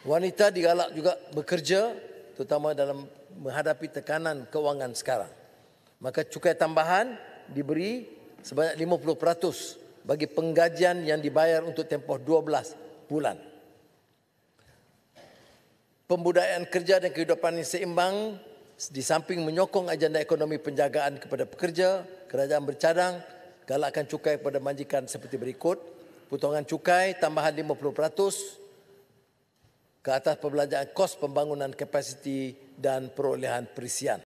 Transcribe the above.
Wanita digalak juga bekerja terutama dalam menghadapi tekanan kewangan sekarang. Maka cukai tambahan diberi sebanyak 50% bagi penggajian yang dibayar untuk tempoh 12 bulan. Pembudayaan kerja dan kehidupan yang seimbang di samping menyokong agenda ekonomi penjagaan kepada pekerja, kerajaan bercadang galakkan cukai kepada majikan seperti berikut. Potongan cukai tambahan ke atas perbelanjaan kos pembangunan kapasiti dan perolehan perisian.